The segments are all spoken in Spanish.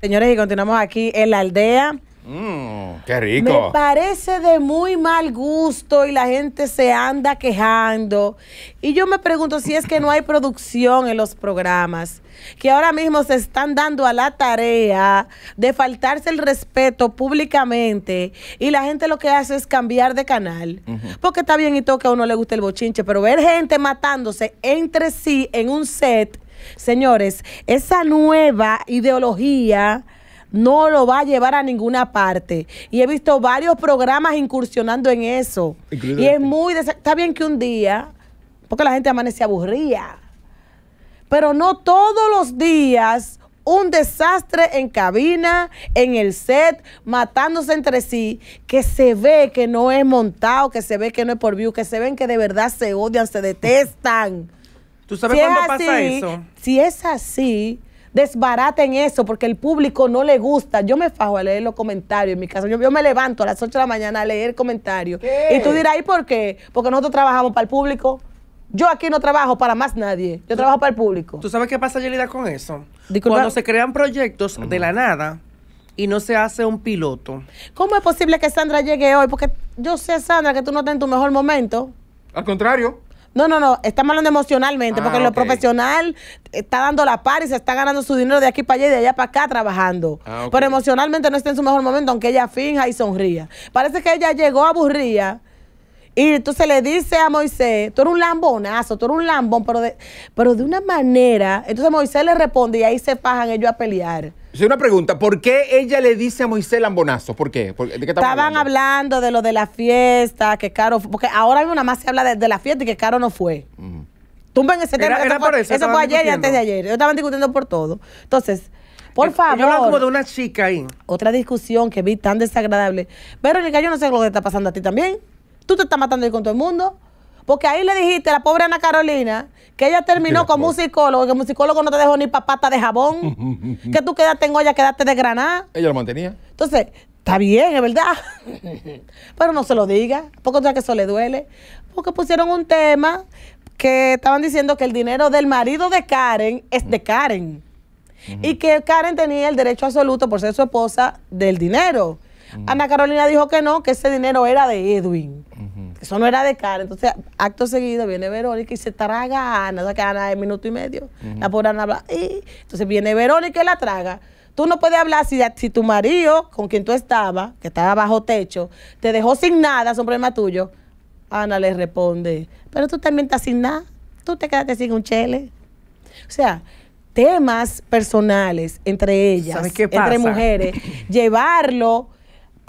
Señores, y continuamos aquí en la aldea. Mm, qué rico. Me parece de muy mal gusto y la gente se anda quejando. Y yo me pregunto si es que no hay producción en los programas, que ahora mismo se están dando a la tarea de faltarse el respeto públicamente y la gente lo que hace es cambiar de canal. Porque está bien y toca a uno le gusta el bochinche, pero ver gente matándose entre sí en un set Señores, esa nueva ideología no lo va a llevar a ninguna parte. Y he visto varios programas incursionando en eso. y es este. muy... Está bien que un día, porque la gente amanece aburrida, pero no todos los días un desastre en cabina, en el set, matándose entre sí, que se ve que no es montado, que se ve que no es por view, que se ven que de verdad se odian, se detestan. ¿Tú sabes cuándo pasa eso? Si es así, desbaraten eso porque el público no le gusta. Yo me fajo a leer los comentarios en mi casa. Yo, me levanto a las 8 de la mañana a leer comentarios. comentario. Y tú dirás, ¿y por qué? Porque nosotros trabajamos para el público. Yo aquí no trabajo para más nadie. Yo trabajo para el público. ¿Tú sabes qué pasa, Yelida, con eso? Cuando se crean proyectos de la nada y no se hace un piloto. ¿Cómo es posible que Sandra llegue hoy? Porque yo sé, Sandra, que tú no estás en tu mejor momento. Al contrario. No, no, no, está hablando emocionalmente, porque ah, lo profesional está dando la par y se está ganando su dinero de aquí para allá y de allá para acá trabajando. Ah, pero emocionalmente no está en su mejor momento, aunque ella finja y sonría. Parece que ella llegó aburrida. Y entonces le dice a Moisés, tú eres un lambonazo, tú eres un lambón, pero de, pero de una manera. Entonces Moisés le responde y ahí se bajan ellos a pelear. Sí, una pregunta, ¿por qué ella le dice a Moisés Lambonazo? ¿Por qué? ¿De qué Estaban hablando? de lo de la fiesta, que Caro, porque ahora nada más se habla de, la fiesta y que Caro no fue. ese tema. eso, fue, ayer y antes de ayer. estaban discutiendo por todo. Entonces, por favor. Yo hablo como de una chica ahí. Otra discusión que vi tan desagradable. Verónica, yo no sé lo que te está pasando a ti también. Tú te estás matando ahí con todo el mundo. Porque ahí le dijiste a la pobre Ana Carolina que ella terminó como psicóloga, que el psicólogo no te dejó ni papata de jabón, que tú quedaste en olla, quedaste de granada. Ella lo mantenía. Entonces, está bien, es verdad. Pero no se lo diga, porque tú que eso le duele. Porque pusieron un tema que estaban diciendo que el dinero del marido de Karen es de Karen. Y que Karen tenía el derecho absoluto por ser su esposa del dinero. Ana Carolina dijo que no, que ese dinero era de Edwin. Eso no era de cara. Entonces, acto seguido viene Verónica y se traga a Ana. O sea, que Ana es minuto y medio. La pobre Ana habla. Y... Entonces viene Verónica y la traga. Tú no puedes hablar si, si tu marido, con quien tú estabas, que estaba bajo techo, te dejó sin nada, son problemas tuyos. Ana le responde, pero tú también estás sin nada. Tú te quedaste sin un chele. O sea, temas personales entre ellas, entre mujeres, llevarlo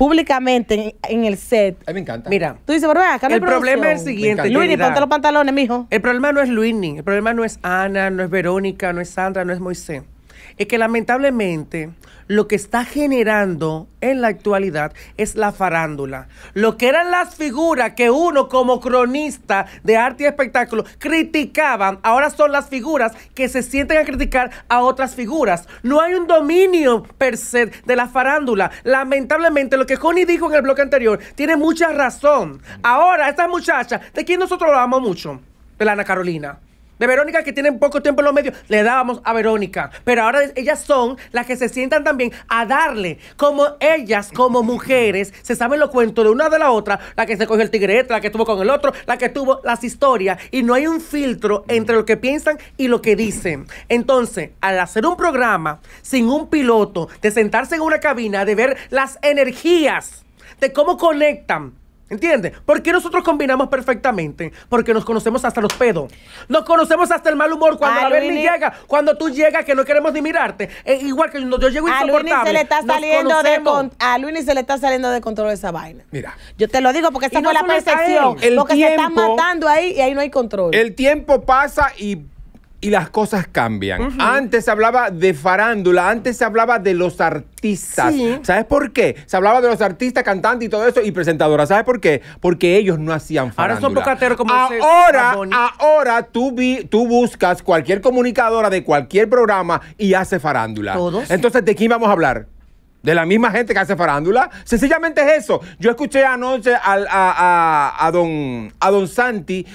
públicamente en, el set. A mí me encanta. Mira, Tú dices, pero acá no el problema es el siguiente. Luini, ponte los pantalones, mijo. El problema no es Luini, el problema no es Ana, no es Verónica, no es Sandra, no es Moisés es que lamentablemente lo que está generando en la actualidad es la farándula. Lo que eran las figuras que uno como cronista de arte y espectáculo criticaban, ahora son las figuras que se sienten a criticar a otras figuras. No hay un dominio per se de la farándula. Lamentablemente lo que Connie dijo en el bloque anterior tiene mucha razón. Ahora, esta muchacha, de quien nosotros amamos mucho, de Ana Carolina de Verónica que tienen poco tiempo en los medios, le dábamos a Verónica. Pero ahora ellas son las que se sientan también a darle, como ellas, como mujeres, se saben los cuentos de una de la otra, la que se cogió el tigrete, la que estuvo con el otro, la que tuvo las historias, y no hay un filtro entre lo que piensan y lo que dicen. Entonces, al hacer un programa sin un piloto, de sentarse en una cabina, de ver las energías, de cómo conectan ¿Entiendes? ¿Por qué nosotros combinamos perfectamente. Porque nos conocemos hasta los pedos. Nos conocemos hasta el mal humor. Cuando ah, la Berni llega, cuando tú llegas, que no queremos ni mirarte. Eh, igual que yo, yo llego insoportable. A se le está saliendo de se le está saliendo de control esa vaina. Mira. Yo te lo digo porque esa no la percepción. Porque se están matando ahí y ahí no hay control. El tiempo pasa y y las cosas cambian. Antes se hablaba de farándula, antes se hablaba de los artistas. ¿Sabes por qué? Se hablaba de los artistas, cantantes y todo eso y presentadoras. ¿Sabes por qué? Porque ellos no hacían farándula. Ahora son como Ahora, ahora tú, tú buscas cualquier comunicadora de cualquier programa y hace farándula. ¿Todos? Entonces, ¿de quién vamos a hablar? de la misma gente que hace farándula. Sencillamente es eso. Yo escuché anoche a, don, a don Santi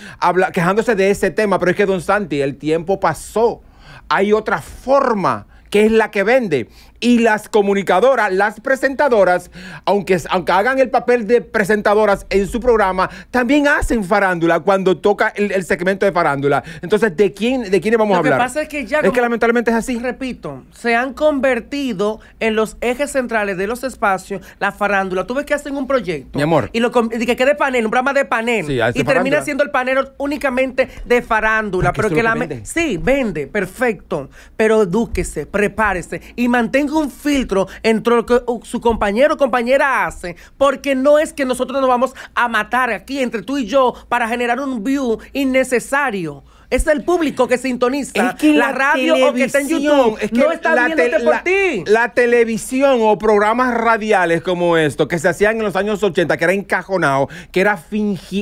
quejándose de ese tema, pero es que don Santi, el tiempo pasó. Hay otra forma que es la que vende y las comunicadoras, las presentadoras, aunque, aunque hagan el papel de presentadoras en su programa, también hacen farándula cuando toca el, segmento de farándula. Entonces, ¿de quién de quiénes vamos a hablar? Lo que pasa es que ya... Es que lamentablemente es así. Repito, se han convertido en los ejes centrales de los espacios la farándula. Tú ves que hacen un proyecto. Mi amor. Y, lo, que quede panel, un programa de panel. y termina siendo el panel únicamente de farándula. pero que la... Sí, vende, perfecto. Pero edúquese, prepárese y mantenga ningún filtro entre lo que uh, su compañero o compañera hace, porque no es que nosotros nos vamos a matar aquí entre tú y yo para generar un view innecesario es el público que sintoniza es que la, radio o que está en YouTube. Es que no está la por ti. La televisión o programas radiales como esto, que se hacían en los años 80, que era encajonado, que era,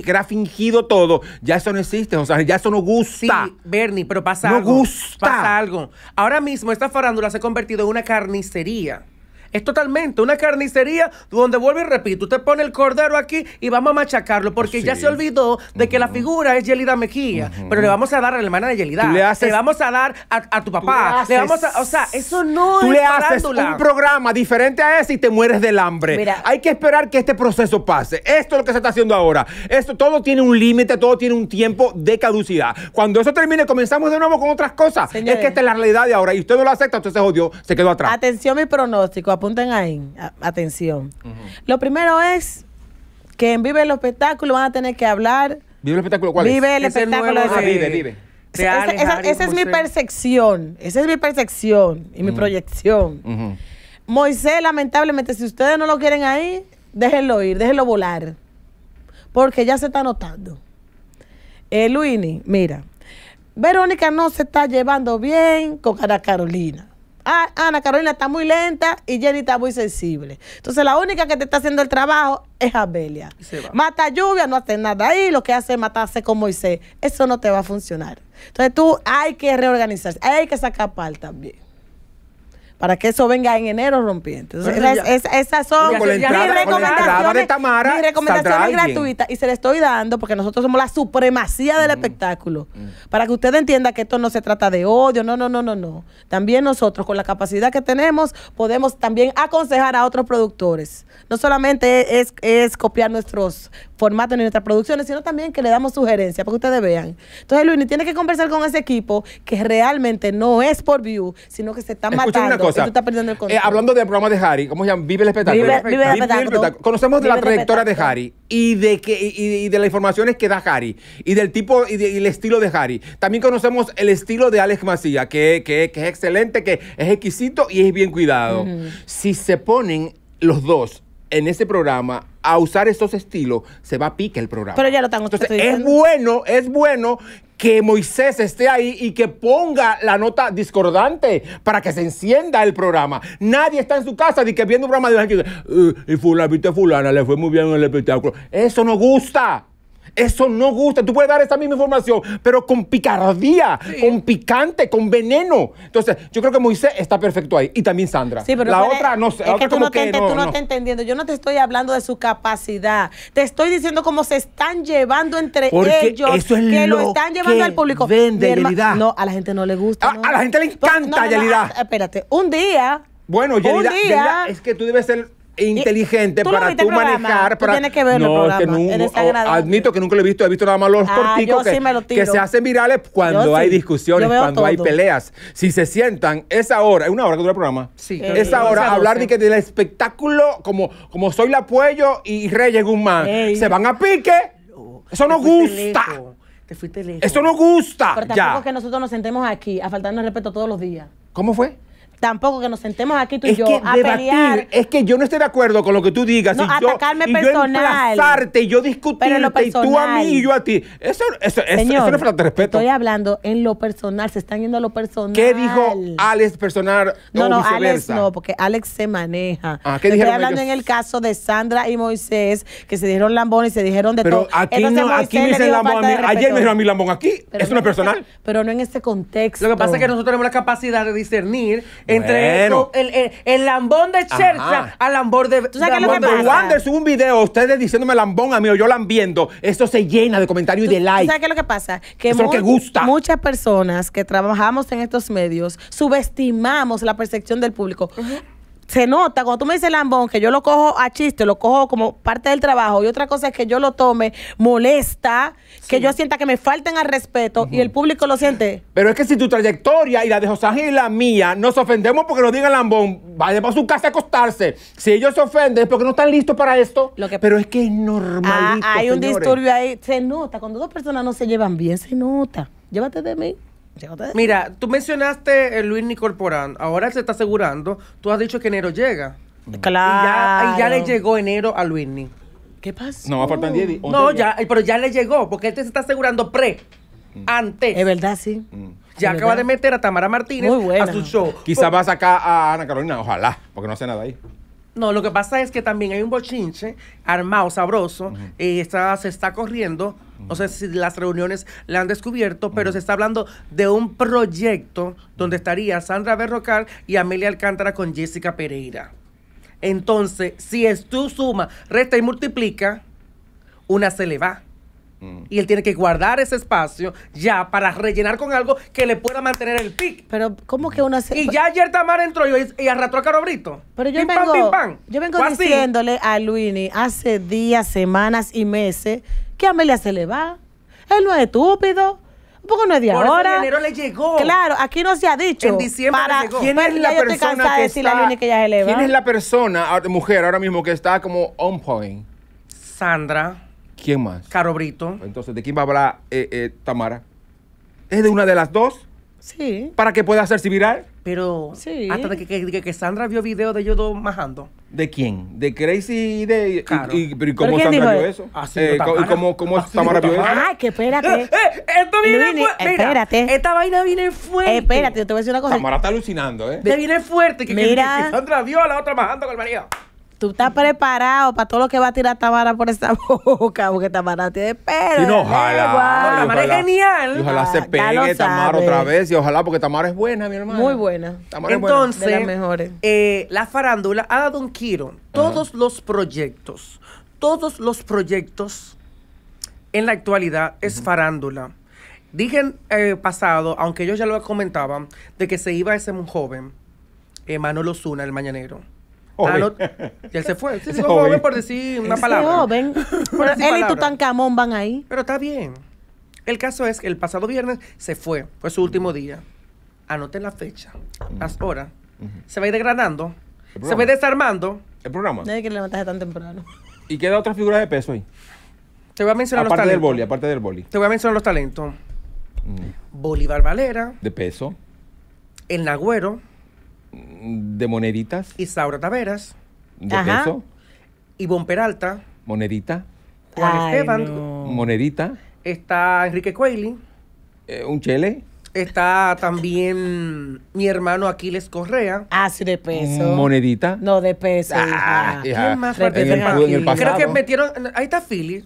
era fingido todo, ya eso no existe, o sea, ya eso no gusta. Sí, Bernie, pero pasa algo. No gusta. Pasa algo. Ahora mismo esta farándula se ha convertido en una carnicería. Es totalmente una carnicería donde vuelve y repito, usted pone el cordero aquí y vamos a machacarlo porque ya se olvidó de que la figura es Yelida Mejía, pero le vamos a dar a la hermana de Yelida, le, vamos a dar a, tu papá, le, vamos a, o sea, eso no es le un programa diferente a ese y te mueres del hambre. Mira, Hay que esperar que este proceso pase. Esto es lo que se está haciendo ahora. Esto todo tiene un límite, todo tiene un tiempo de caducidad. Cuando eso termine, comenzamos de nuevo con otras cosas. es que esta es la realidad de ahora y usted no lo acepta, usted se jodió, se quedó atrás. Atención mi pronóstico apunten ahí, atención. Lo primero es que en Vive el Espectáculo van a tener que hablar. ¿Vive el Espectáculo cuál es? Vive el Espectáculo. Ah, vive, vive. esa, es mi percepción, esa es mi percepción y mi proyección. Moisés, lamentablemente, si ustedes no lo quieren ahí, déjenlo ir, déjenlo volar, porque ya se está notando. Eh, Luini, mira, Verónica no se está llevando bien con Ana Carolina. Ah, Ana Carolina está muy lenta y Jenny está muy sensible. Entonces la única que te está haciendo el trabajo es Abelia. Mata lluvia, no hace nada ahí, lo que hace es matarse con Moisés. Eso no te va a funcionar. Entonces tú hay que reorganizarse, hay que sacar pal también para que eso venga en enero rompiente. esas, son mis recomendaciones, mis gratuitas y se le estoy dando porque nosotros somos la supremacía del mm. espectáculo. Mm. Para que usted entienda que esto no se trata de odio, no, no, no, no, no. También nosotros con la capacidad que tenemos podemos también aconsejar a otros productores. No solamente es, es copiar nuestros formatos ni nuestras producciones, sino también que le damos sugerencias para que ustedes vean. Entonces, Luini, tiene que conversar con ese equipo que realmente no es por view, sino que se está matando eh, hablando del programa de Harry, ¿cómo se llama? Vive el espectáculo. Conocemos de la trayectoria de Harry y de, que, y, las informaciones que da Harry y del tipo y, el estilo de Harry. También conocemos el estilo de Alex Macías, que, es excelente, que es exquisito y es bien cuidado. Si se ponen los dos en ese programa a usar esos estilos, se va a pique el programa. Pero ya lo están Entonces, es bueno, es bueno que Moisés esté ahí y que ponga la nota discordante para que se encienda el programa. Nadie está en su casa y que viendo un programa de y eh, fulana, viste fulana, le fue muy bien en el espectáculo. Eso no gusta. Eso no gusta. Tú puedes dar esa misma información, pero con picardía, con picante, con veneno. Entonces, yo creo que Moisés está perfecto ahí. Y también Sandra. la otra no sé. Es que tú, no, estás no, entendiendo. Yo no te estoy hablando de su capacidad. Te estoy diciendo cómo se están llevando entre ellos. Eso es que lo, están llevando al público. Vende, No, a la gente no le gusta. A, la gente le encanta, Yelida. espérate, un día. Bueno, Yelida, día, Yelida, es que tú debes ser inteligente para tú manejar. Para... que ver no, el este admito que nunca lo he visto, he visto nada más los ah, corticos que, se hacen virales cuando hay discusiones, cuando hay peleas. Si se sientan, esa hora, es una hora que dura el programa. esa hora, hablar de que del espectáculo, como, como soy la Puello y Reyes Guzmán, se van a pique. Eso no gusta. Eso no gusta. Pero tampoco ya. es que nosotros nos sentemos aquí a faltarnos respeto todos los días. ¿Cómo fue? tampoco que nos sentemos aquí tú y yo a pelear. Es que yo no estoy de acuerdo con lo que tú digas. No, atacarme personal. Yo emplazarte y yo discutirte y tú a mí y yo a ti. Eso, eso, eso, no es falta de respeto. Estoy hablando en lo personal, se están yendo a lo personal. ¿Qué dijo Alex personal No, no, Alex no, porque Alex se maneja. Ah, estoy hablando en el caso de Sandra y Moisés, que se dijeron lambón y se dijeron de todo. Pero aquí no, aquí me dicen lambón a mí. Ayer me dijeron a mí lambón aquí. eso es personal. Pero no en este contexto. Lo que pasa es que nosotros tenemos la capacidad de discernir entre el, lambón de Chercha al lambón de. ¿Tú sabes qué lo que pasa? Wander sube un video, ustedes diciéndome lambón amigo mí o yo lambiendo. Esto se llena de comentarios y de likes. ¿Sabes qué es lo que pasa? Que, gusta. muchas personas que trabajamos en estos medios subestimamos la percepción del público se nota, cuando tú me dices lambón, que yo lo cojo a chiste, lo cojo como parte del trabajo, y otra cosa es que yo lo tome molesta, que yo sienta que me falten al respeto y el público lo siente. Pero es que si tu trayectoria y la de José y la mía nos ofendemos porque nos digan lambón, vaya para su casa a acostarse. Si ellos se ofenden es porque no están listos para esto. Pero es que es normal. Ah, hay un disturbio ahí. Se nota, cuando dos personas no se llevan bien, se nota. Llévate de mí. Mira, tú mencionaste el Luis Corporán, ahora él se está asegurando, tú has dicho que enero llega. Mm. Claro. Y ya, le llegó enero a Whitney. ¿Qué pasa? No, va en 10 días. No, ya, pero ya le llegó, porque él se está asegurando pre, mm. antes. Es verdad, sí. Mm. Ya acaba de meter a Tamara Martínez a su show. Quizás pues- va a sacar a Ana Carolina, ojalá, porque no hace nada ahí. No, lo que pasa es que también hay un bochinche armado, sabroso, y está, se está corriendo no sé si las reuniones la han descubierto, pero se está hablando de un proyecto donde estaría Sandra Berrocal y Amelia Alcántara con Jessica Pereira. Entonces, si es tú suma, resta y multiplica, una se le va. Mm. Y él tiene que guardar ese espacio ya para rellenar con algo que le pueda mantener el pic. Pero, ¿cómo que uno hace? Y ya ayer Tamar entró y, y arrastró a Caro Pero yo pim, vengo, Yo vengo diciéndole a Luini hace días, semanas y meses que a Amelia se le va. Él no es estúpido. Un poco no es de ahora. En enero le llegó. Claro, aquí no se ha dicho. En diciembre para, llegó. ¿Quién es la persona que está, que ya se le ¿Quién es la persona, mujer, ahora mismo que está como on point? Sandra. ¿Quién más? Caro Brito. Entonces, ¿de quién va a hablar eh, eh, Tamara? ¿Es de una de las dos? Sí. ¿Para que pueda hacerse viral? Pero sí. hasta que, que, Sandra vio video de ellos dos majando. ¿De quién? ¿De Crazy y de...? Y, cómo Sandra vio eso? Así ah, eh, ¿Y cómo, ah, cómo Tamara vio eso? Ay, que espérate. esto viene, fuerte. Espérate. Esta vaina viene fuerte. Espérate, te voy a decir una cosa. Tamara está alucinando, ¿eh? De, viene fuerte. Que, Mira. Sandra vio a la otra majando con el marido tú estás preparado para todo lo que va a tirar Tamara por esa boca, porque Tamara tiene pelo. Y ojalá. genial. Y ojalá se ah, pegue Tamara otra vez y ojalá, porque Tamara es buena, mi hermano. Muy buena. Tamara es buena. Entonces, eh, la farándula ha dado un quiro. Todos los proyectos, todos los proyectos en la actualidad es farándula. Dije eh, pasado, aunque ellos ya lo comentaban de que se iba ese joven, eh, Manolo el mañanero ya él se fue. Sí, por decir una palabra. joven. y él y Tutankamón van ahí. Pero está bien. El caso es que el pasado viernes se fue. Fue su último día. Anoten la fecha, las horas. Se va a ir degradando. Se va a ir desarmando. El programa. nadie que tan temprano. ¿Y queda otra figura de peso ahí? Te voy a mencionar aparte los talentos. Del boli, aparte del boli. Te voy a mencionar los talentos. Mm. Bolívar Valera. De peso. El Nagüero. Mm, de moneditas. Y Isaura Taveras. De peso. Ivonne Peralta. Monedita. Juan Esteban. Monedita. Está Enrique Coelho. Eh, un chele. Está también mi hermano Aquiles Correa. Ah, sí, de peso. Mm, monedita. no, de peso. Ah, ¿Quién más Creo que metieron. Ahí está Philly.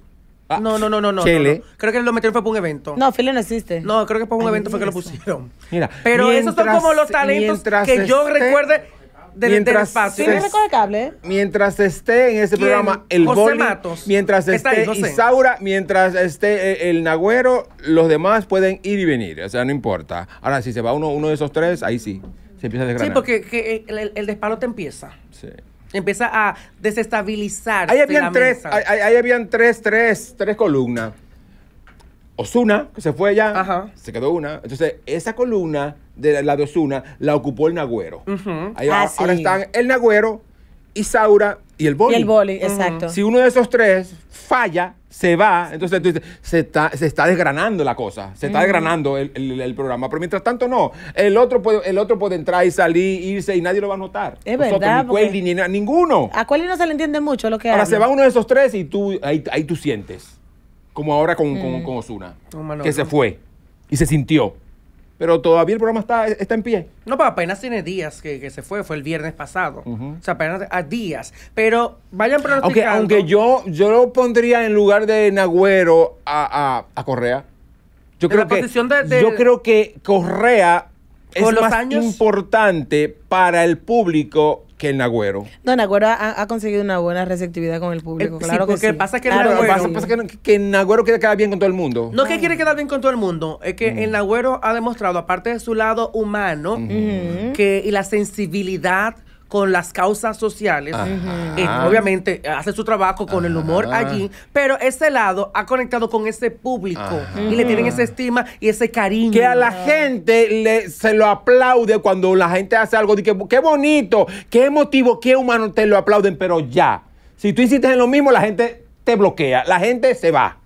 Ah. no, no, no, no, no, Chele. Creo que lo metieron fue por un evento. No, Philly no existe. No, creo que fue un evento fue que lo pusieron. Mira, pero esos son como los talentos que yo recuerde del, mientras espacio. cable? Mientras esté en ese programa el José Matos. mientras esté Isaura, mientras esté eh, el, Naguero, Nagüero, los demás pueden ir y venir, o sea, no importa. Ahora si se va uno uno de esos tres, ahí sí. Se empieza a desgranar. Sí, porque eh, el, despalo te empieza. Sí. Empieza a desestabilizar. Ahí habían tres, ahí, habían tres, tres, tres columnas. Osuna, que se fue ya, se quedó una. Entonces, esa columna de la de Osuna la ocupó el Nagüero. ahí, ah, ahora están el Nagüero, Isaura y el boli. Y el boli, exacto. Si uno de esos tres falla, se va, entonces se está, desgranando la cosa, se está desgranando el, el, programa, pero mientras tanto no, el otro puede, el otro puede entrar y salir, irse y nadie lo va a notar. Es verdad. Ni ni, ninguno. A Cueli no se le entiende mucho lo que Ahora se va uno de esos tres y tú, ahí, tú sientes, como ahora con, mm. Osuna, que se fue y se sintió. Pero todavía el programa está, está en pie. No, pero apenas tiene días que, se fue, fue el viernes pasado. O sea, apenas a días. Pero vayan pronosticando. Aunque, aunque yo, yo lo pondría en lugar de Nagüero a, Correa. Yo creo, yo creo que Correa es más importante para el público que el Nagüero. No, Nagüero ha, conseguido una buena receptividad con el público, eh, claro pues sí, que pasa que claro, el que, quiere quedar bien con todo el mundo. No que mm. quiere quedar bien con todo el mundo, es que mm. el Nagüero ha demostrado, aparte de su lado humano, mm. que, y la sensibilidad con las causas sociales. y eh, obviamente hace su trabajo con el humor allí, pero ese lado ha conectado con ese público y le tienen esa estima y ese cariño. Que a la gente le, se lo aplaude cuando la gente hace algo de que qué bonito, qué emotivo, qué humano, te lo aplauden, pero ya. Si tú insistes en lo mismo, la gente te bloquea, la gente se va.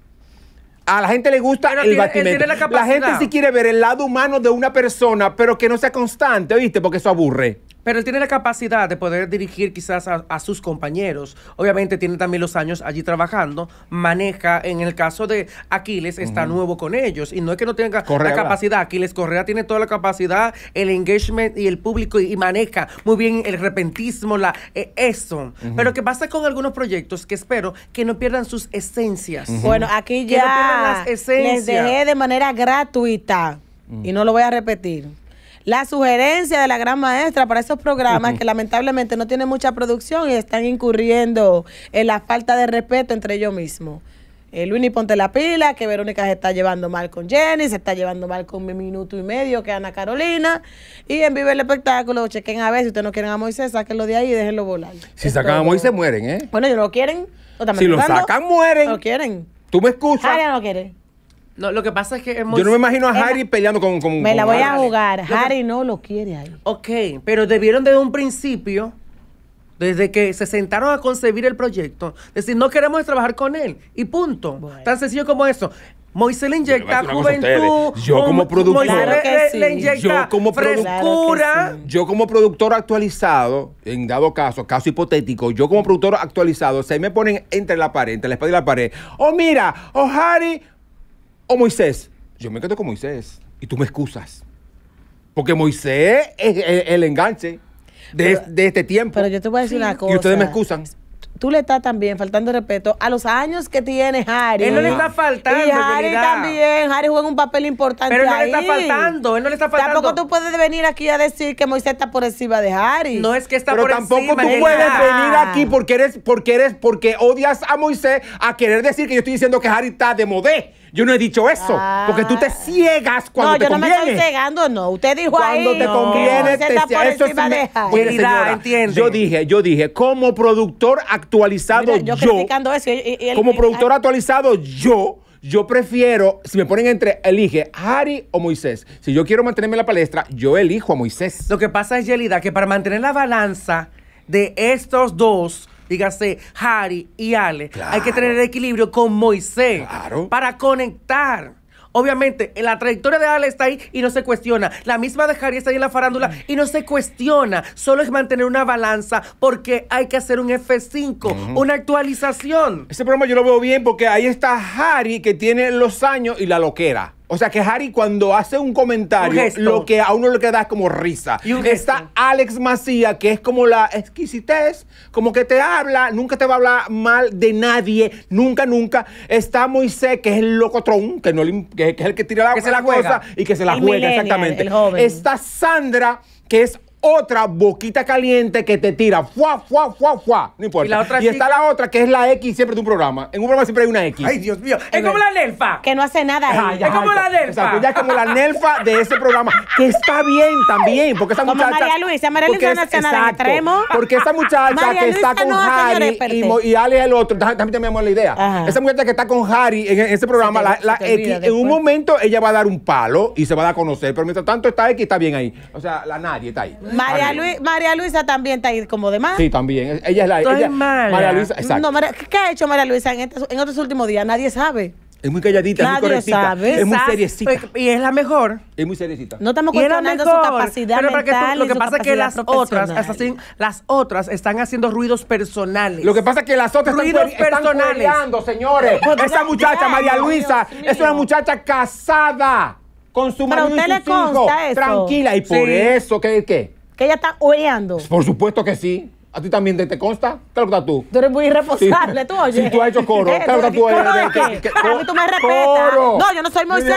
A la gente le gusta el eh, La, la, gente sí quiere ver el lado humano de una persona, pero que no sea constante, ¿oíste? Porque eso aburre. Pero él tiene la capacidad de poder dirigir quizás a, sus compañeros. Obviamente tiene también los años allí trabajando, maneja, en el caso de Aquiles, está nuevo con ellos. Y no es que no tenga la capacidad, Aquiles Correa tiene toda la capacidad, el engagement y el público y, maneja muy bien el repentismo, la, eh, eso. Pero que pasa con algunos proyectos que espero que no pierdan sus esencias. Bueno, aquí ya les dejé de manera gratuita y no lo voy a repetir la sugerencia de la gran maestra para esos programas que lamentablemente no tienen mucha producción y están incurriendo en la falta de respeto entre ellos mismos. el eh, Luini ponte la pila, que Verónica se está llevando mal con Jenny, se está llevando mal con mi minuto y medio, que Ana Carolina. Y en Vive el Espectáculo, chequen a ver si ustedes no quieren a Moisés, sáquenlo de ahí y déjenlo volar. Si sacan a Moisés, mueren, ¿eh? Bueno, ellos no lo quieren. si lo sacan, mueren. No lo quieren. ¿Tú me escuchas? ya no quiere. No, lo que pasa es que Yo no me imagino a Harry peleando con, con Me la voy a jugar. Harry no lo quiere ahí. Ok, pero debieron desde un principio, desde que se sentaron a concebir el proyecto, decir, no queremos trabajar con él. Y punto. Tan sencillo como eso. Moisés le inyecta juventud. Yo como productor. yo como Yo como productor actualizado, en dado caso, caso hipotético, yo como productor actualizado, se me ponen entre la pared, entre la espalda y la pared. Oh, mira, oh, Harry, Oh, Moisés? Yo me quedo con Moisés y tú me excusas. Porque Moisés es el, enganche de, este tiempo. Pero yo te voy a decir una cosa. Y ustedes me excusan tú le estás también faltando respeto a los años que tiene Harry. Él no le está faltando. Y Harry también. Harry juega un papel importante. Pero no ahí. le está faltando. Él no le está faltando. Tampoco tú puedes venir aquí a decir que Moisés está por encima de Harry. No es que está por encima. Pero tampoco tú puedes venir aquí porque eres, porque eres, porque odias a Moisés a querer decir que yo estoy diciendo que Harry está de modé. Yo no he dicho eso, porque tú te ah. ciegas cuando no, te conviene. No, yo no me estoy cegando, no. Usted dijo ahí. Cuando te conviene, te Eso me... de yo dije, yo dije, como productor actualizado yo, yo eso, como productor actualizado yo, yo prefiero, si me ponen entre, elige Harry o Moisés. Si yo quiero mantenerme en la palestra, yo elijo a Moisés. Lo que pasa es, Yelida, que para mantener la balanza de estos dos, dígase Harry y Ale. Hay que tener equilibrio con Moisés para conectar. Obviamente, en eh, la trayectoria de Ale está ahí y no se cuestiona. La misma de Harry está ahí en la farándula mm. y no se cuestiona. Solo es mantener una balanza porque hay que hacer un F5, mm. una actualización. Ese programa yo lo veo bien porque ahí está Harry que tiene los años y la loquera. O sea que Harry cuando hace un comentario, lo que a uno le queda es como risa. Y Está Alex Macía, que es como la exquisitez, como que te habla, nunca te va a hablar mal de nadie, nunca, nunca. Está Moisés, que es el locotrón, que, no, que, es el que tira la, cosa y que se la juega, exactamente. Está Sandra, que es otra boquita caliente que te tira. Fuá, fuá, fuá, fuá. No importa. Y, está la otra que es la X siempre de un programa. En un programa siempre hay una X. Ay, Dios mío. Es como la Nelfa. Que no hace nada. ¿eh? ya, es como la Nelfa. ya es como la Nelfa de ese programa. Que está bien también. Porque esa muchacha. Como María Luisa. María Luisa no hace nada. Extremo. Porque esa muchacha que está con Harry y, y, Ale es el otro. También me tenemos la idea. Esa muchacha que está con Harry en, e-, ese programa, la, X, en un momento ella va a dar un palo y se va a dar a conocer. Pero mientras tanto, está X está bien ahí. O sea, la nadie está ahí. Ah, María, Luisa también está ahí como de Sí, también. Ella es la. María Luisa, exacto. No, María, ¿Qué ha hecho María Luisa en, en estos últimos días? Nadie sabe. Es muy calladita, Nadie es muy correctita. Sabe. Es muy seriecita. Y es la mejor. Es muy seriecita. No estamos cuestionando su capacidad lo que pasa es que las otras, las otras están haciendo ruidos personales. Lo que pasa es que las otras ruidos están, personales. están señores. Pues, Esa muchacha, María Luisa, es una muchacha casada con su marido y sus eso? Tranquila. Y por eso, ¿qué? qué? Que ella está oeando. Pues, por supuesto que sí. A ti también te, te consta, claro que tú. Tú eres muy irresponsable, tú oye. Si sí, tú has hecho coro, lo que tú eres. Para mí tú me respetas. No, yo no soy Moisés.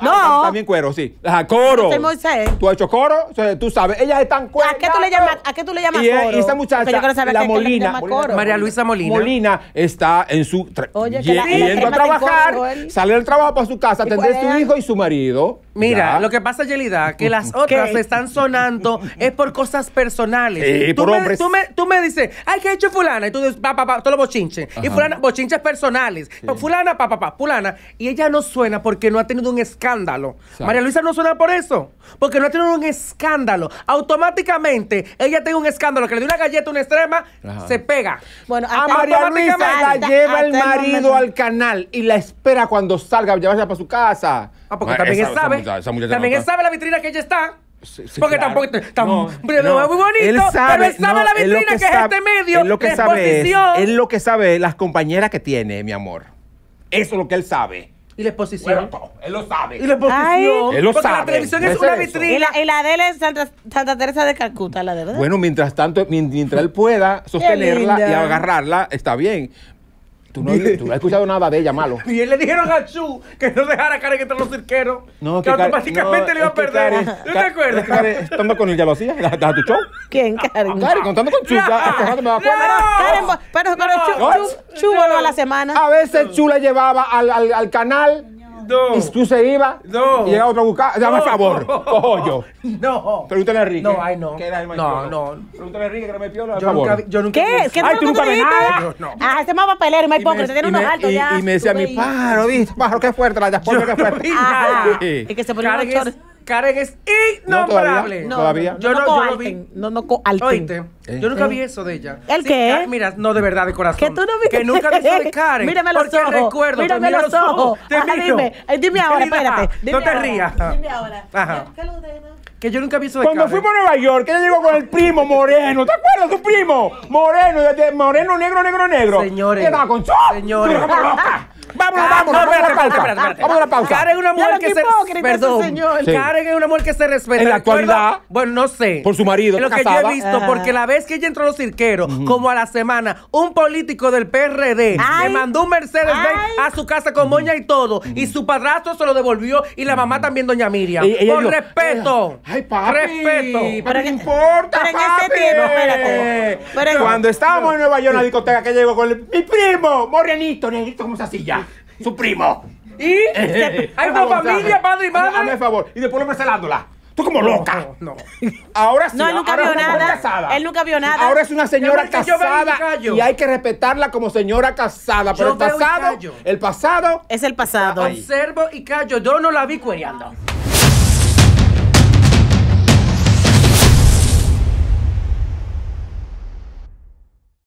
Ah, no. también cuero, sí. Ajá, coro. Yo soy Moisés. Tú has hecho coro, tú sabes. Ellas están cuero. ¿A qué tú le llamas, a qué tú le llamas coro? Y esa muchacha, la Molina, María Luisa Molina. Molina está en su... Oye, que yendo a trabajar, ¿eh? sale del trabajo para su casa, atender a su hijo y su marido. Mira, lo que pasa, Yelida, que las otras están sonando es por cosas personales. tú, me, Tú, me, dices, ay, ¿qué ha hecho fulana? Y tú dices, pa, pa, pa, todo los bochinches. Y fulana, bochinches personales. Fulana, pa, pa, pa, fulana. Y ella no suena porque no ha tenido un escándalo. María Luisa no suena por eso, porque no ha tenido un escándalo. Automáticamente, ella tiene un escándalo, que le dio una galleta, una extrema, se pega. Bueno, ah, a María Luisa la lleva el marido al canal y la espera cuando salga, ya vaya para su casa. Ah, porque también él sabe. también sabe la vitrina que ella está. porque tampoco está muy bonito, pero él sabe la vitrina que, es este medio. Él lo que sabe es, lo que sabe las compañeras que tiene, mi amor. Eso es lo que él sabe. Y la exposición. Pues, él lo sabe. Y la exposición. él lo porque la televisión es, una vitrina. Y la, de él es Santa, Teresa de Calcuta, la de verdad. Bueno, mientras tanto, mientras él pueda sostenerla y agarrarla, está bien. Tú no, has escuchado nada de ella, malo. Y él le dijeron a Chu que no dejara a Karen entrar los cirqueros. que, automáticamente le iba a perder. ¿Tú te acuerdas? estando con él ya lo hacía. Deja tu show. ¿Quién, ah, Karen? Ah, Karen, contando con Chu. Ya, no, este me va a Karen, pero, con Chu, Chu, Chu, a la semana. A veces Chu la llevaba al canal no. Y tú se iba. No. Y llegaba otro a buscar. Dame no. favor. Cojo yo. No. Pregúntale a Enrique. No, ay, no. ¿Qué No, no. Pregúntale a Enrique que no me piola. Yo nunca, yo nunca. ¿Qué? ¿Qué ay, tú nunca ves nada. Yo, no. Ah, ese más papelero, más hipócrita. Tiene unos altos ya. Y me decía mi pájaro, ¿viste? Pájaro, qué fuerte. La diáspora, qué fuerte. Ah, y que se ponía los Karen es innombrable. No, todavía. No, Yo no, lo vi. No, no ¿Eh? yo nunca ¿Eh? vi eso de ella. ¿El qué? Ah, mira, no, de verdad, de corazón. Que tú no viste. Que nunca vi eso de Karen. Mírame los porque ojos. recuerdo. Mírame los ojos. Dime, eh, dime ahora, espérate. no te rías. Dime ahora. Ajá. que yo nunca vi eso de Cuando fuimos a Nueva York, ella llegó con el primo Moreno. ¿Te acuerdas de tu primo? Moreno, Moreno, negro, negro, negro. Señores. ¿Qué va con su? Señores. Vámonos, ah, vámonos, vamos a la pausa. Espérate, Vamos a la pausa. Karen es una mujer que se este perdón. Señor. Karen es una mujer que se respeta. En la actualidad, bueno, no sé. Por su marido, Lo que yo he visto porque la vez que ella entró a los cirqueros, como a la semana, un político del PRD le mandó un Mercedes Benz a su casa con moña y todo, y su padrastro se lo devolvió y la mamá también doña Miriam. Por respeto. Ay, papi. Respeto. Pero no importa, pero en ese tiempo, espérate. Eh, cuando estábamos en Nueva York en la discoteca que llegó con mi primo, morenito, negrito, como se silla su primo. ¿Y? ¿Hay una familia, padre y madre? Hazme el favor. Y después lo la, Tú como loca. No. Ahora sí. No, él nunca vio nada. Él nunca vio nada. Ahora es una señora casada y, hay que respetarla como señora casada. Pero el pasado, el pasado es el pasado. observo y callo. Yo no la vi cuereando.